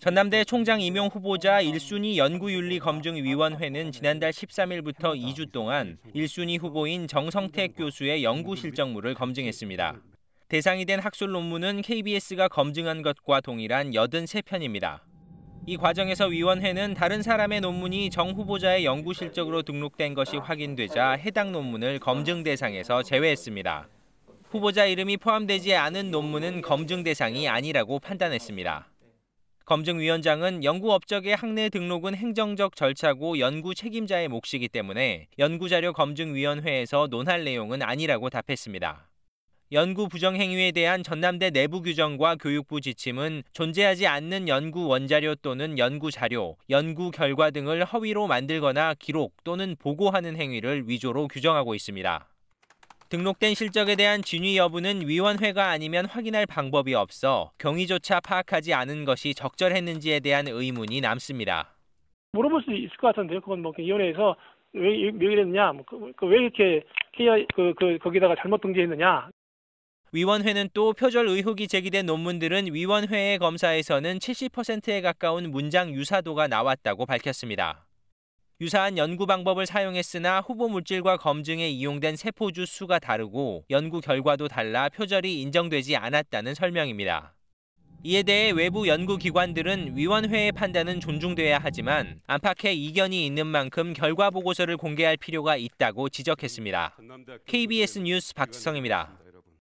전남대 총장 임용 후보자 1순위 연구윤리검증위원회는 지난달 13일부터 2주 동안 1순위 후보인 정성택 교수의 연구 실적물을 검증했습니다. 대상이 된 학술 논문은 KBS가 검증한 것과 동일한 83편입니다. 이 과정에서 위원회는 다른 사람의 논문이 정 후보자의 연구 실적으로 등록된 것이 확인되자 해당 논문을 검증 대상에서 제외했습니다. 후보자 이름이 포함되지 않은 논문은 검증 대상이 아니라고 판단했습니다. 검증위원장은 연구 업적의 학내 등록은 행정적 절차고 연구 책임자의 몫이기 때문에 연구자료 검증위원회에서 논할 내용은 아니라고 답했습니다. 연구 부정 행위에 대한 전남대 내부 규정과 교육부 지침은 존재하지 않는 연구 원자료 또는 연구 자료, 연구 결과 등을 허위로 만들거나 기록 또는 보고하는 행위를 위조로 규정하고 있습니다. 등록된 실적에 대한 진위 여부는 위원회가 아니면 확인할 방법이 없어 경위조차 파악하지 않은 것이 적절했는지에 대한 의문이 남습니다. 물어볼 수 있을 것 같은데요. 그건 뭐 위원회에서 왜, 왜 이랬냐, 뭐 그, 그 왜 이렇게 KI, 그, 그, 거기다가 잘못 등재했느냐. 위원회는 또 표절 의혹이 제기된 논문들은 위원회의 검사에서는 70%에 가까운 문장 유사도가 나왔다고 밝혔습니다. 유사한 연구 방법을 사용했으나 후보 물질과 검증에 이용된 세포주 수가 다르고 연구 결과도 달라 표절이 인정되지 않았다는 설명입니다. 이에 대해 외부 연구기관들은 위원회의 판단은 존중돼야 하지만 안팎에 이견이 있는 만큼 결과 보고서를 공개할 필요가 있다고 지적했습니다. KBS 뉴스 박성입니다.